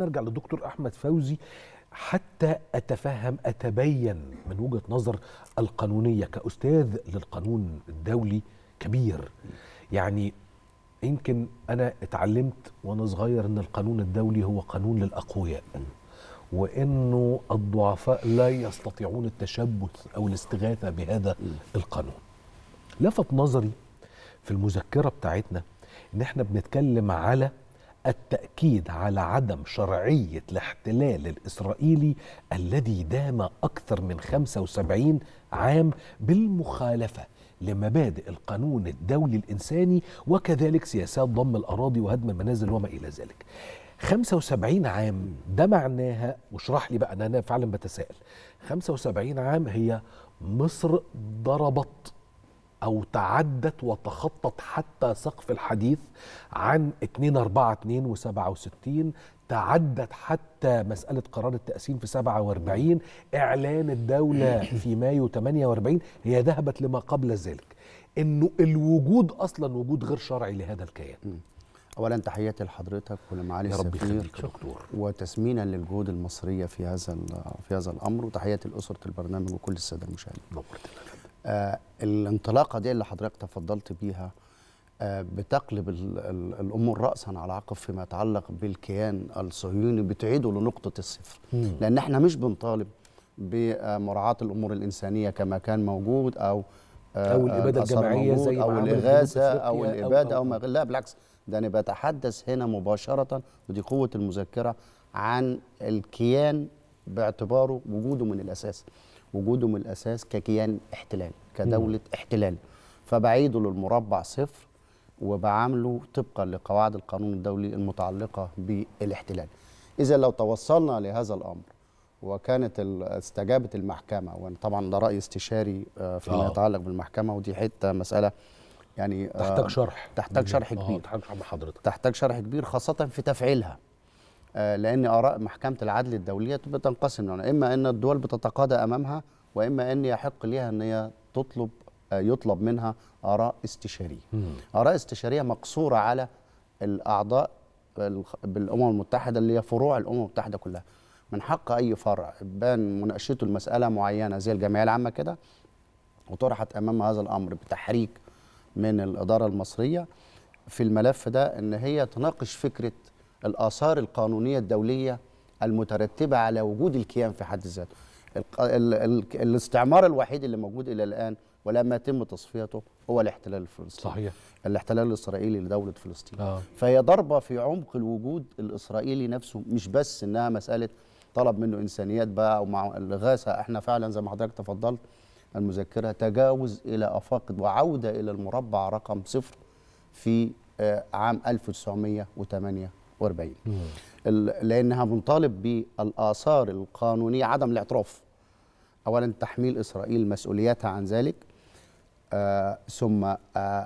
نرجع للدكتور احمد فوزي حتى اتفهم اتبين من وجهه نظر القانونيه كاستاذ للقانون الدولي كبير يعني يمكن انا اتعلمت وانا صغير ان القانون الدولي هو قانون للاقوياء وانه الضعفاء لا يستطيعون التشبث او الاستغاثه بهذا القانون لفت نظري في المذكره بتاعتنا ان احنا بنتكلم على التأكيد على عدم شرعية الاحتلال الإسرائيلي الذي دام أكثر من 75 عام بالمخالفة لمبادئ القانون الدولي الإنساني وكذلك سياسات ضم الأراضي وهدم المنازل وما إلى ذلك 75 عام ده معناها واشرح لي بقى أنا, فعلا بتساءل 75 عام هي مصر ضربت أو تعدت وتخطت حتى سقف الحديث عن 242 و67 تعدت حتى مسألة قرار التقسيم في 47 إعلان الدولة في مايو 48 هي ذهبت لما قبل ذلك إنه الوجود أصلا وجود غير شرعي لهذا الكيان اولا تحياتي لحضرتك ولمعالي السفير دكتور وتسمينا للجهود المصريه في هذا في هذا الامر وتحياتي لاسره البرنامج وكل الساده المشاهدين نورتنا آه، الانطلاقه دي اللي حضرتك تفضلت بيها آه، بتقلب الامور راسا على عقب فيما يتعلق بالكيان الصهيوني بتعيده لنقطه الصفر مم. لان احنا مش بنطالب بمراعاه الامور الانسانيه كما كان موجود او آه، او الاباده الجماعيه زي او الاغاثه او الاباده او, أو ما لا بالعكس ده انا بتحدث هنا مباشره ودي قوه المذكره عن الكيان باعتباره وجوده من الاساس وجوده من الاساس ككيان احتلال كدوله احتلال فبعيده للمربع صفر وبعامله طبقا لقواعد القانون الدولي المتعلقه بالاحتلال. اذا لو توصلنا لهذا الامر وكانت استجابت المحكمه وان طبعا ده راي استشاري آه، فيما آه. يتعلق بالمحكمه ودي حته مساله يعني آه، تحتاج شرح تحتاج شرح آه، كبير آه تحتاج شرح حضرتك تحتاج شرح كبير خاصه في تفعيلها آه، لان اراء محكمه العدل الدوليه بتنقسم يعني اما ان الدول بتتقاضى امامها واما ان يحق لها ان هي تطلب آه، يطلب منها اراء استشاريه اراء استشاريه مقصوره على الاعضاء بالامم المتحده اللي هي فروع الامم المتحده كلها من حق اي فرع بان مناقشته المساله معينه زي الجمعيه العامه كده وطرحت امام هذا الامر بتحريك من الاداره المصريه في الملف ده ان هي تناقش فكره الآثار القانونية الدولية المترتبة على وجود الكيان في حد ذاته الاستعمار الوحيد اللي موجود إلى الآن ولما يتم تصفيته هو الاحتلال الفلسطيني صحيح الاحتلال الاسرائيلي لدوله فلسطين آه. فهي ضربه في عمق الوجود الاسرائيلي نفسه مش بس انها مساله طلب منه انسانيات بقى ومع الإغاثة احنا فعلا زي ما حضرتك تفضلت المذكره تجاوز الى افاق وعوده الى المربع رقم صفر في آه، عام 1948 لانها منطالب بالاثار القانونيه عدم الاعتراف اولا تحميل اسرائيل مسؤوليتها عن ذلك آه ثم آه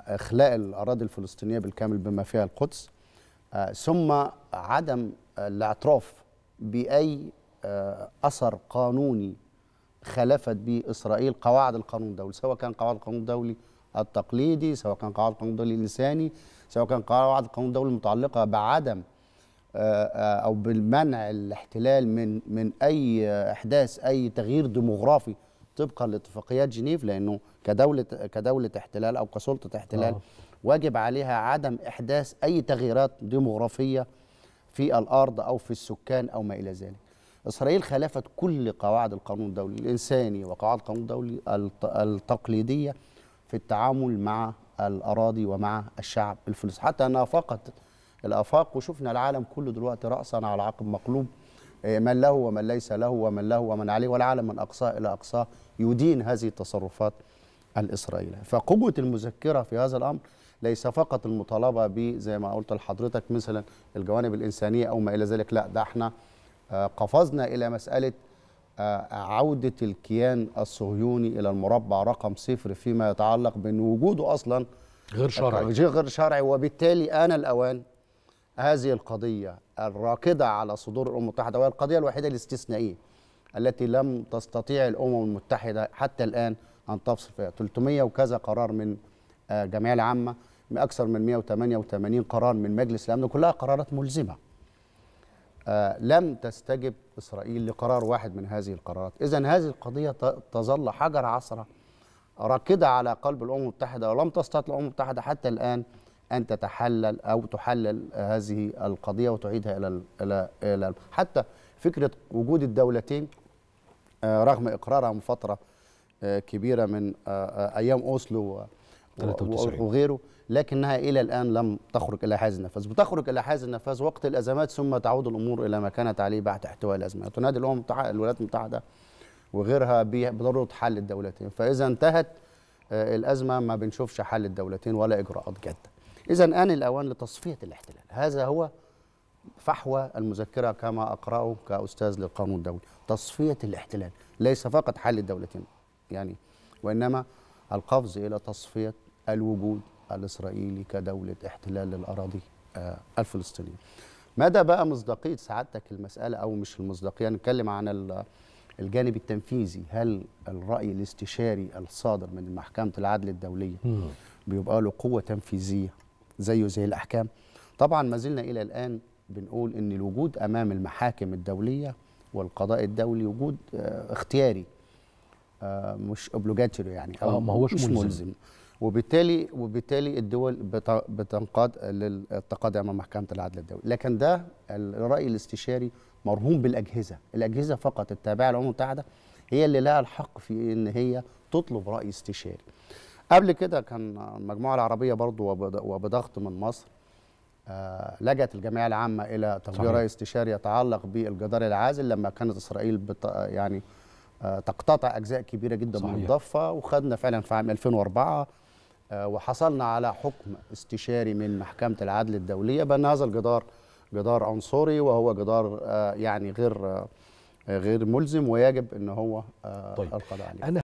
اخلاء الاراضي الفلسطينيه بالكامل بما فيها القدس آه ثم عدم الاعتراف باي آه، اثر قانوني خالفت به اسرائيل قواعد القانون الدولي سواء كان قواعد القانون الدولي التقليدي سواء كان قواعد القانون الدولي الانساني سواء كان قواعد القانون الدولي المتعلقه بعدم آه، آه، او بالمنع الاحتلال من من اي احداث اي تغيير ديموغرافي طبقا لاتفاقيات جنيف لانه كدوله كدوله احتلال او كسلطه احتلال آه. واجب عليها عدم احداث اي تغييرات ديموغرافيه في الارض او في السكان او ما الى ذلك. اسرائيل خالفت كل قواعد القانون الدولي الانساني وقواعد القانون الدولي التقليديه في التعامل مع الاراضي ومع الشعب الفلسطيني حتى نافقت الافاق وشفنا العالم كله دلوقتي راسا على عقب مقلوب آه، من له ومن ليس له ومن له ومن عليه والعالم من اقصاه الى اقصاه يدين هذه التصرفات الاسرائيليه فقوه المذكره في هذا الامر ليس فقط المطالبه ب زي ما قلت لحضرتك مثلا الجوانب الانسانيه او ما الى ذلك لا ده احنا آه، قفزنا الى مساله آه، عودة الكيان الصهيوني إلى المربع رقم صفر فيما يتعلق بأن وجوده أصلا غير شرعي غير شرعي وبالتالي آن الأوان هذه القضية الراكدة على صدور الأمم المتحدة وهي القضية الوحيدة الاستثنائية التي لم تستطيع الأمم المتحدة حتى الآن أن تفصل فيها 300 وكذا قرار من الجمعية آه، العامة أكثر من 188 قرار من مجلس الأمن كلها قرارات ملزمة آه، لم تستجب إسرائيل لقرار واحد من هذه القرارات إذا هذه القضية تظل حجر عصرة راكدة على قلب الأمم المتحدة ولم تستطع الأمم المتحدة حتى الآن ان تتحلل او تحلل هذه القضيه وتعيدها الى الى الى حتى فكره وجود الدولتين آه، رغم اقرارها من فتره آه، كبيره من آه، ايام اوسلو 93. وغيره لكنها الى الان لم تخرج الى حاز النفاذ بتخرج الى حاز النفاذ وقت الازمات ثم تعود الامور الى ما كانت عليه بعد احتواء الازمه تنادي الامم المتحده الولايات المتحده وغيرها بضروره حل الدولتين فاذا انتهت الازمه ما بنشوفش حل الدولتين ولا اجراءات جاده إذا آن الأوان لتصفية الاحتلال هذا هو فحوى المذكرة كما أقرأه كأستاذ للقانون الدولي تصفية الاحتلال ليس فقط حل الدولتين يعني وإنما القفز إلى تصفية الوجود الإسرائيلي كدولة احتلال للأراضي آه، الفلسطينية مدى بقى مصداقية سعادتك المسألة أو مش المصداقية نتكلم عن الجانب التنفيذي هل الرأي الاستشاري الصادر من محكمة العدل الدولية بيبقى له قوة تنفيذية زيه زي الاحكام طبعا ما زلنا الى الان بنقول ان الوجود امام المحاكم الدوليه والقضاء الدولي وجود آه، اختياري آه، مش اوبليجاتوري يعني او آه، ما هوش مش ملزم, ملزم. وبالتالي وبالتالي الدول بتنقاد للتقاضي امام محكمه العدل الدولي لكن ده الراي الاستشاري مرهون بالاجهزه الاجهزه فقط التابعه للامم المتحده هي اللي لها الحق في ان هي تطلب راي استشاري قبل كده كان المجموعه العربيه برضو وبضغط من مصر آه، لجأت الجمعية العامة إلى تقرير راي استشاري يتعلق بالجدار العازل لما كانت إسرائيل بت... يعني آه، تقتطع أجزاء كبيرة جدا صحيح. من الضفة وخدنا فعلا في عام 2004 آه، وحصلنا على حكم استشاري من محكمة العدل الدولية بأن هذا الجدار جدار عنصري وهو جدار يعني غير غير ملزم ويجب ان هو طيب. القضاء عليه